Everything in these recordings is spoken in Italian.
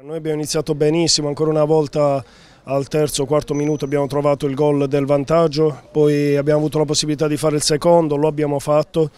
Noi abbiamo iniziato benissimo, ancora una volta al terzo quarto minuto abbiamo trovato il gol del vantaggio, poi abbiamo avuto la possibilità di fare il secondo, lo abbiamo fatto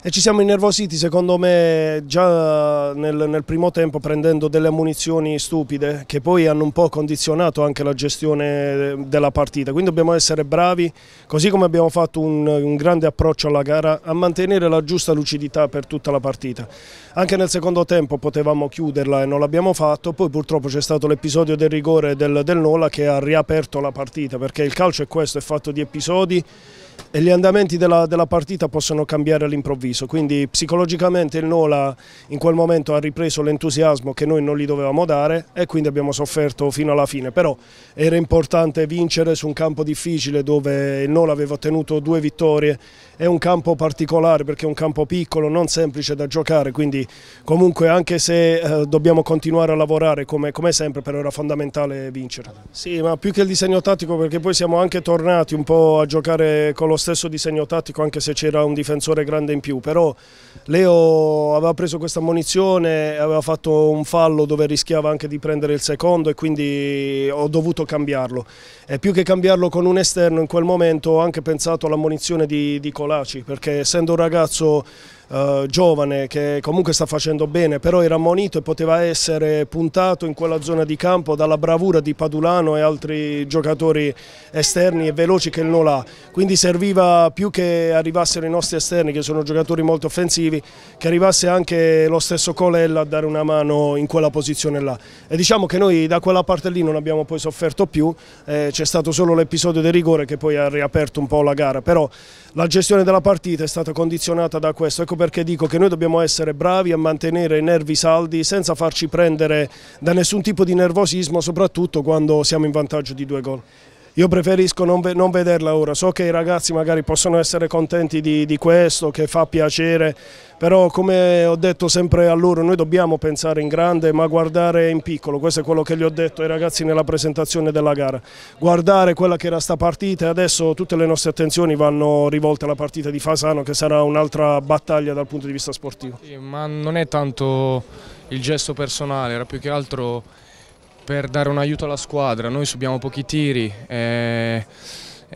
e ci siamo innervositi secondo me già nel, nel, primo tempo prendendo delle ammunizioni stupide che poi hanno un po' condizionato anche la gestione della partita quindi dobbiamo essere bravi così come abbiamo fatto un, un grande approccio alla gara a mantenere la giusta lucidità per tutta la partita anche nel secondo tempo potevamo chiuderla e non l'abbiamo fatto poi purtroppo c'è stato l'episodio del rigore del, del Nola che ha riaperto la partita perché il calcio è questo, è fatto di episodi e gli andamenti della, della partita possono cambiare all'improvviso, quindi psicologicamente il Nola in quel momento ha ripreso l'entusiasmo che noi non gli dovevamo dare e quindi abbiamo sofferto fino alla fine, però era importante vincere su un campo difficile dove il Nola aveva ottenuto due vittorie, è un campo particolare perché è un campo piccolo, non semplice da giocare, quindi comunque anche se eh, dobbiamo continuare a lavorare come, come sempre, però era fondamentale vincere. Sì, ma più che il disegno tattico perché poi siamo anche tornati un po' a giocare con lo stesso disegno tattico anche se c'era un difensore grande in più, però Leo aveva preso questa munizione aveva fatto un fallo dove rischiava anche di prendere il secondo e quindi ho dovuto cambiarlo. E più che cambiarlo con un esterno in quel momento ho anche pensato all'ammonizione di, di Colaci perché essendo un ragazzo eh, giovane che comunque sta facendo bene, però era monito e poteva essere puntato in quella zona di campo dalla bravura di Padulano e altri giocatori esterni e veloci che non ha. Quindi serviva più che arrivassero i nostri esterni, che sono giocatori molto offensivi, che arrivasse anche lo stesso Colella a dare una mano in quella posizione là. E diciamo che noi da quella parte lì non abbiamo poi sofferto più, eh, c'è stato solo l'episodio del rigore che poi ha riaperto un po' la gara, però la gestione della partita è stata condizionata da questo. Ecco perché dico che noi dobbiamo essere bravi a mantenere i nervi saldi senza farci prendere da nessun tipo di nervosismo, soprattutto quando siamo in vantaggio di due gol io preferisco non, ve non, vederla ora, so che i ragazzi magari possono essere contenti di, di questo, che fa piacere, però come ho detto sempre a loro, noi dobbiamo pensare in grande ma guardare in piccolo, questo è quello che gli ho detto ai ragazzi nella presentazione della gara, guardare quella che era sta partita e adesso tutte le nostre attenzioni vanno rivolte alla partita di Fasano che sarà un'altra battaglia dal punto di vista sportivo. Sì, ma non è tanto il gesto personale, era più che altro per dare un aiuto alla squadra, noi subiamo pochi tiri e, eh,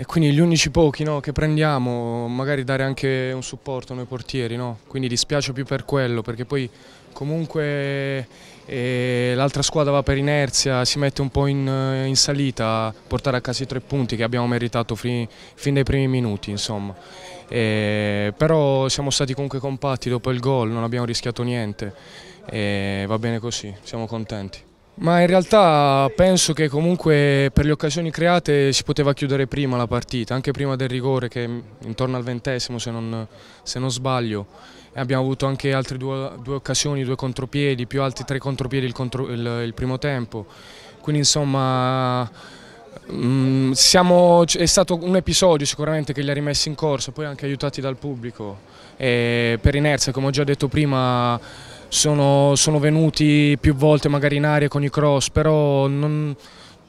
e quindi gli unici pochi no, che prendiamo magari dare anche un supporto noi portieri, no? quindi dispiace più per quello perché poi comunque eh, l'altra squadra va per inerzia, si mette un po' in, in salita, portare a casa i tre punti che abbiamo meritato fin, fin dai primi minuti insomma. Eh, però siamo stati comunque compatti dopo il gol, non abbiamo rischiato niente e eh, va bene così, siamo contenti. Ma in realtà penso che comunque per le occasioni create si poteva chiudere prima la partita, anche prima del rigore che è intorno al ventesimo se non, se non sbaglio. E abbiamo avuto anche altre due, due, occasioni, due contropiedi, più altri tre contropiedi il, contro, il, il primo tempo. Quindi insomma mh, mm, siamo, è stato un episodio sicuramente che li ha rimessi in corsa, poi anche aiutati dal pubblico. E per inerzia, come ho già detto prima sono, sono venuti più volte magari in aria con i cross, però non,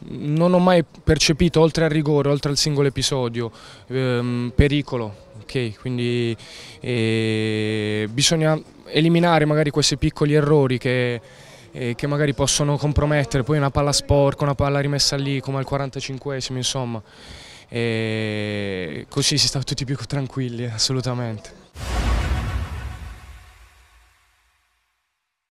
non ho mai percepito oltre al rigore, oltre al singolo episodio, ehm, pericolo. Okay, quindi eh, bisogna eliminare magari questi piccoli errori che, eh, che, magari possono compromettere poi una palla sporca, una palla rimessa lì come al 45esimo insomma. Eh, così si sta tutti più tranquilli assolutamente.